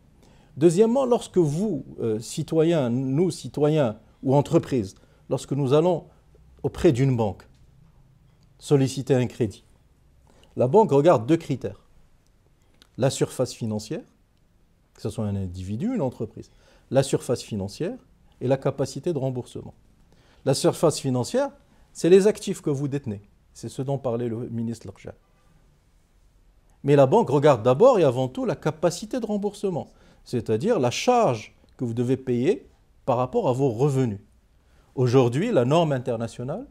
Speaker 2: Deuxièmement, lorsque vous, euh, citoyens, nous, citoyens ou entreprises, lorsque nous allons auprès d'une banque, solliciter un crédit. La banque regarde deux critères. La surface financière, que ce soit un individu, une entreprise. La surface financière et la capacité de remboursement. La surface financière, c'est les actifs que vous détenez. C'est ce dont parlait le ministre Larcher. Mais la banque regarde d'abord et avant tout la capacité de remboursement, c'est-à-dire la charge que vous devez payer par rapport à vos revenus. Aujourd'hui, la norme internationale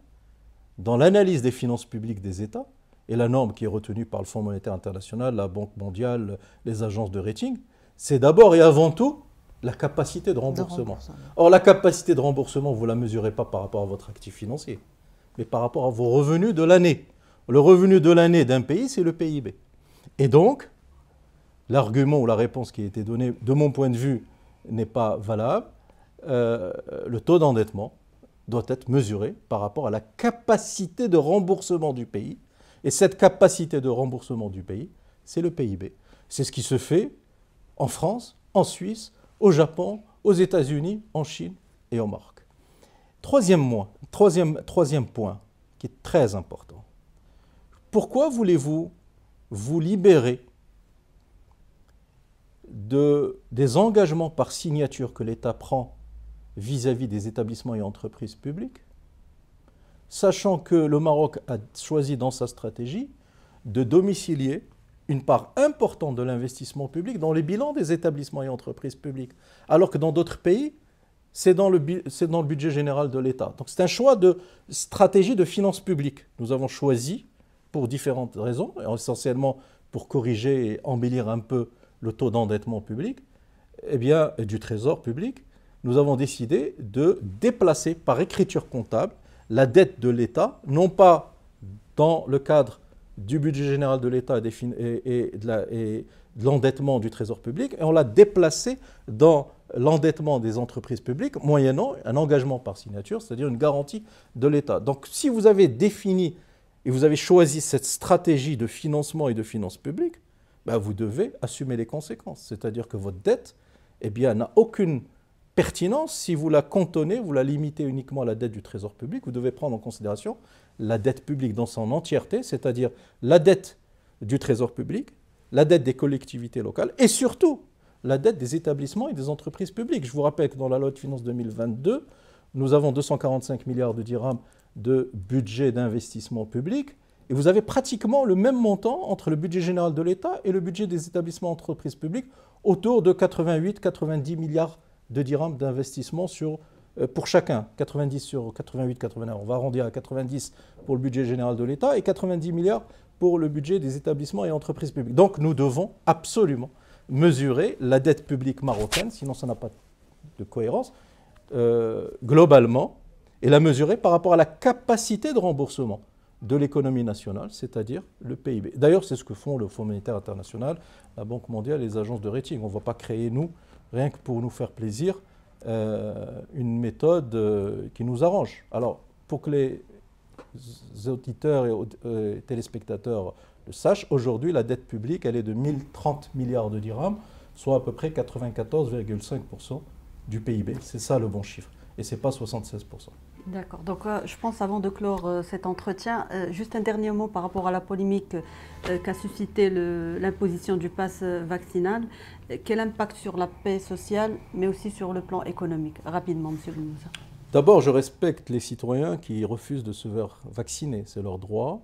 Speaker 2: dans l'analyse des finances publiques des États, et la norme qui est retenue par le Fonds monétaire international, la Banque mondiale, les agences de rating, c'est d'abord et avant tout la capacité de remboursement. Or, la capacité de remboursement, vous ne la mesurez pas par rapport à votre actif financier, mais par rapport à vos revenus de l'année. Le revenu de l'année d'un pays, c'est le PIB. Et donc, l'argument ou la réponse qui a été donnée, de mon point de vue, n'est pas valable. Euh, le taux d'endettement, doit être mesurée par rapport à la capacité de remboursement du pays. Et cette capacité de remboursement du pays, c'est le PIB. C'est ce qui se fait en France, en Suisse, au Japon, aux États-Unis, en Chine et au Maroc. Troisième, point qui est très important. Pourquoi voulez-vous vous libérer des engagements par signature que l'État prend vis-à-vis des établissements et entreprises publiques, sachant que le Maroc a choisi dans sa stratégie de domicilier une part importante de l'investissement public dans les bilans des établissements et entreprises publiques, alors que dans d'autres pays, c'est dans, le, budget général de l'État. Donc c'est un choix de stratégie de finances publiques. Nous avons choisi, pour différentes raisons, essentiellement pour corriger et embellir un peu le taux d'endettement public, eh bien, et du trésor public, nous avons décidé de déplacer par écriture comptable la dette de l'État, non pas dans le cadre du budget général de l'État et, de l'endettement du Trésor public, et on l'a déplacé dans l'endettement des entreprises publiques, moyennant un engagement par signature, c'est-à-dire une garantie de l'État. Donc si vous avez défini et vous avez choisi cette stratégie de financement et de finances publiques, ben, vous devez assumer les conséquences. C'est-à-dire que votre dette eh n'a aucune pertinence, si vous la cantonnez, vous la limitez uniquement à la dette du Trésor public, vous devez prendre en considération la dette publique dans son entièreté, c'est-à-dire la dette du Trésor public, la dette des collectivités locales et surtout la dette des établissements et des entreprises publiques. Je vous rappelle que dans la loi de finances 2022, nous avons 245 milliards de dirhams de budget d'investissement public et vous avez pratiquement le même montant entre le budget général de l'État et le budget des établissements et entreprises publiques, autour de 88-90 milliards de dirhams d'investissement sur, euh, pour chacun, 90 sur 88, 89. On va arrondir à 90 pour le budget général de l'État et 90 milliards pour le budget des établissements et entreprises publiques. Donc nous devons absolument mesurer la dette publique marocaine, sinon ça n'a pas de cohérence, euh, globalement, et la mesurer par rapport à la capacité de remboursement de l'économie nationale, c'est-à-dire le PIB. D'ailleurs, c'est ce que font le Fonds monétaire international, la Banque mondiale les agences de rating. On ne va pas créer, nous, rien que pour nous faire plaisir, euh, une méthode euh, qui nous arrange. Alors, pour que les auditeurs et euh, téléspectateurs le sachent, aujourd'hui, la dette publique, elle est de 1030 milliards de dirhams, soit à peu près 94,5% du PIB. C'est ça le bon chiffre et ce n'est pas 76%.
Speaker 1: D'accord. Donc, euh, je pense, avant de clore euh, cet entretien, euh, juste un dernier mot par rapport à la polémique qu'a suscité l'imposition du pass vaccinal. Quel impact sur la paix sociale, mais aussi sur le plan économique Rapidement, M. Limousin.
Speaker 2: D'abord, je respecte les citoyens qui refusent de se faire vacciner. C'est leur droit,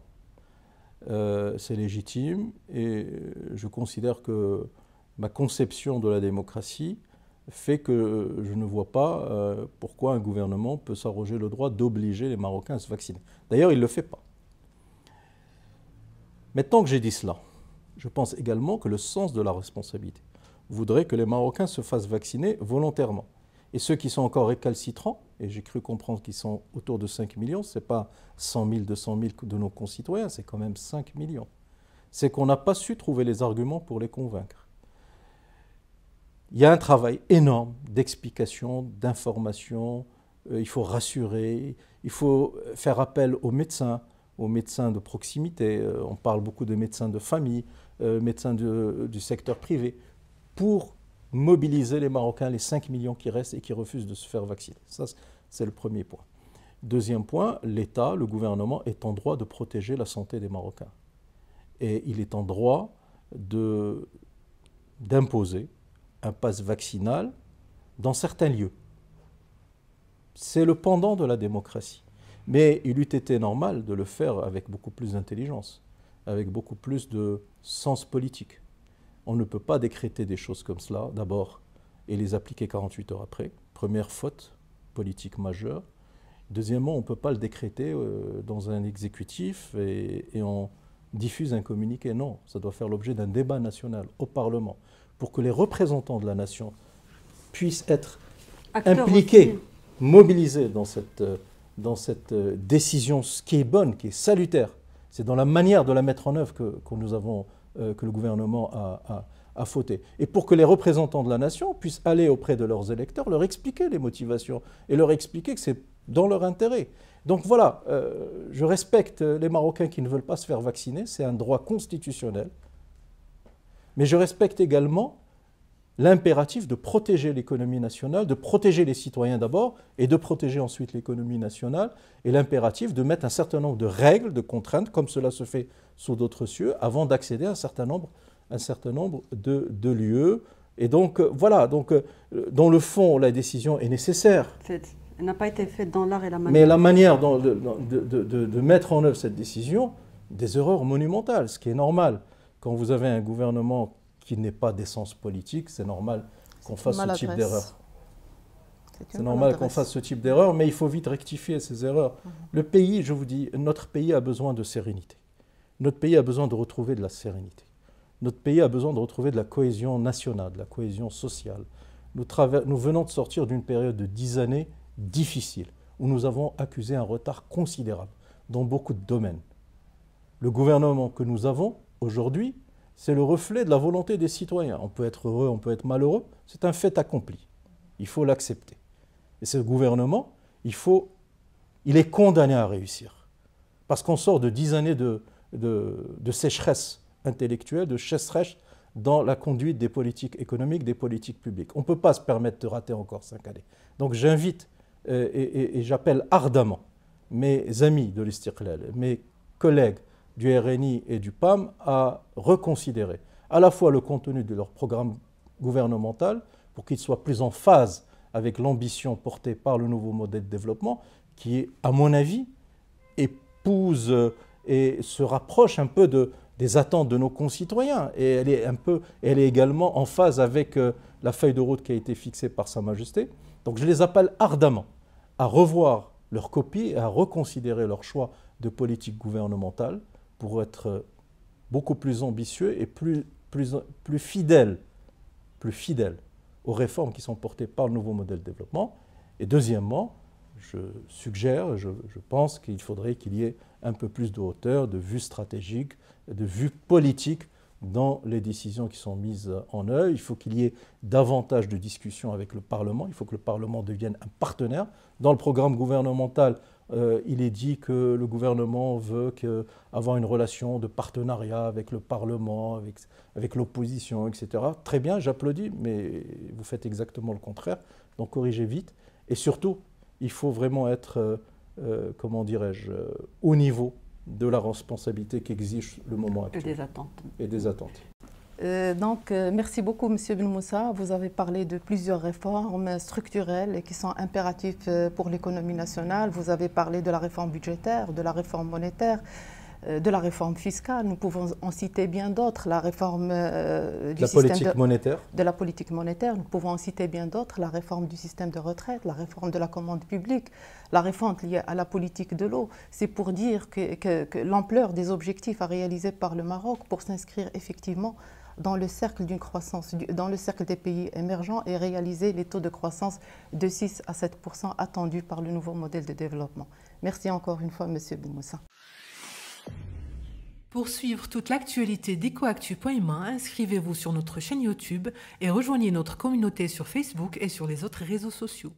Speaker 2: c'est légitime, et je considère que ma conception de la démocratie fait que euh, je ne vois pas euh, pourquoi un gouvernement peut s'arroger le droit d'obliger les Marocains à se vacciner. D'ailleurs, il ne le fait pas. Maintenant que j'ai dit cela, je pense également que le sens de la responsabilité voudrait que les Marocains se fassent vacciner volontairement. Et ceux qui sont encore récalcitrants, et j'ai cru comprendre qu'ils sont autour de 5 millions, ce n'est pas 100 000, 200 000 de nos concitoyens, c'est quand même 5 millions, c'est qu'on n'a pas su trouver les arguments pour les convaincre il y a un travail énorme d'explication, d'information. Euh, il faut rassurer, il faut faire appel aux médecins, aux médecins de proximité. Euh, on parle beaucoup de médecins de famille, euh, médecins du secteur privé, pour mobiliser les Marocains, les 5 millions qui restent et qui refusent de se faire vacciner. Ça, c'est le premier point. Deuxième point, l'État, le gouvernement est en droit de protéger la santé des Marocains. Et il est en droit d'imposer un pass vaccinal dans certains lieux. C'est le pendant de la démocratie. Mais il eût été normal de le faire avec beaucoup plus d'intelligence, avec beaucoup plus de sens politique. On ne peut pas décréter des choses comme cela, d'abord, et les appliquer 48 heures après. Première faute politique majeure. Deuxièmement, on ne peut pas le décréter euh, dans un exécutif et on diffuse un communiqué. Non, ça doit faire l'objet d'un débat national au Parlement pour que les représentants de la nation puissent être
Speaker 1: impliqués,
Speaker 2: mobilisés dans cette, euh, euh, décision, ce qui est bonne, qui est salutaire. C'est dans la manière de la mettre en œuvre que, euh, le gouvernement a, a Et pour que les représentants de la nation puissent aller auprès de leurs électeurs, leur expliquer les motivations et leur expliquer que c'est dans leur intérêt. Donc voilà, je respecte les Marocains qui ne veulent pas se faire vacciner, c'est un droit constitutionnel mais je respecte également l'impératif de protéger l'économie nationale, de protéger les citoyens d'abord et de protéger ensuite l'économie nationale, et l'impératif de mettre un certain nombre de règles, de contraintes, comme cela se fait sous d'autres cieux, avant d'accéder à un certain nombre, un certain nombre de, lieux. Et donc euh, voilà, donc, euh, dans le fond, la décision est nécessaire.
Speaker 1: Elle n'a pas été faite dans l'art et la manière. Mais la
Speaker 2: manière de, mettre en œuvre cette décision, des erreurs monumentales, ce qui est normal quand vous avez un gouvernement qui n'est pas d'essence politique, c'est normal qu'on fasse ce type d'erreur.
Speaker 3: C'est normal qu'on
Speaker 2: fasse ce type d'erreur, mais il faut vite rectifier ces erreurs. Mhm. Le pays, je vous dis, notre pays a besoin de sérénité. Notre pays a besoin de retrouver de la sérénité. Notre pays a besoin de retrouver de la cohésion nationale, de la cohésion sociale. Nous, nous venons de sortir d'une période de dix années difficile, où nous avons accusé un retard considérable dans beaucoup de domaines. Le gouvernement que nous avons aujourd'hui, c'est le reflet de la volonté des citoyens. On peut être heureux, on peut être malheureux, c'est un fait accompli. Il faut l'accepter. Et ce gouvernement, il, faut, il est condamné à réussir. Parce qu'on sort de dix années de, de, sécheresse intellectuelle, de sécheresse dans la conduite des politiques économiques, des politiques publiques. On ne peut pas se permettre de rater encore cinq années. Donc j'invite euh, et, et j'appelle ardemment mes amis de l'Istiklal, mes collègues, du RNI et du PAM à reconsidérer à la fois le contenu de leur programme gouvernemental pour qu'il soit plus en phase avec l'ambition portée par le nouveau modèle de développement qui, à mon avis, épouse euh, et se rapproche un peu de, des attentes de nos concitoyens. Et elle est, un peu, elle est également en phase avec euh, la feuille de route qui a été fixée par Sa Majesté. Donc je les appelle ardemment à revoir leur copie et à reconsidérer leur choix de politique gouvernementale pour être beaucoup plus ambitieux et plus, plus, plus fidèle, plus aux réformes qui sont portées par le nouveau modèle de développement. Et deuxièmement, je suggère, je, je pense qu'il faudrait qu'il y ait un peu plus de hauteur, de vue stratégique, de vue politique dans les décisions qui sont mises en œuvre. Il faut qu'il y ait davantage de discussions avec le Parlement. Il faut que le Parlement devienne un partenaire. Dans le programme gouvernemental, euh, il est dit que le gouvernement veut avoir une relation de partenariat avec le Parlement, avec, l'opposition, etc. Très bien, j'applaudis, mais vous faites exactement le contraire. Donc corrigez vite. Et surtout, il faut vraiment être, euh, euh, comment dirais-je, au niveau de la responsabilité qu'exige le moment actuel. Et des attentes. Et des attentes.
Speaker 3: Euh, donc, euh, merci beaucoup, Monsieur Bin Moussa. Vous avez parlé de plusieurs réformes structurelles qui sont impératives euh, pour l'économie nationale. Vous avez parlé de la réforme budgétaire, de la réforme monétaire de la réforme fiscale. Nous pouvons en citer bien d'autres. La réforme du système de, la politique monétaire. Nous pouvons en citer bien d'autres. La réforme du système de retraite, la réforme de la commande publique, la réforme liée à la politique de l'eau. C'est pour dire que, que l'ampleur des objectifs à réaliser par le Maroc pour s'inscrire effectivement dans le cercle d'une croissance, dans le cercle des pays émergents et réaliser les taux de croissance de 6 à 7 attendus par le nouveau modèle de développement. Merci encore une fois, Monsieur Boumoussa. Pour suivre toute l'actualité d'EcoActu.ma, inscrivez-vous sur notre chaîne YouTube et rejoignez
Speaker 1: notre communauté sur Facebook et sur les autres réseaux sociaux.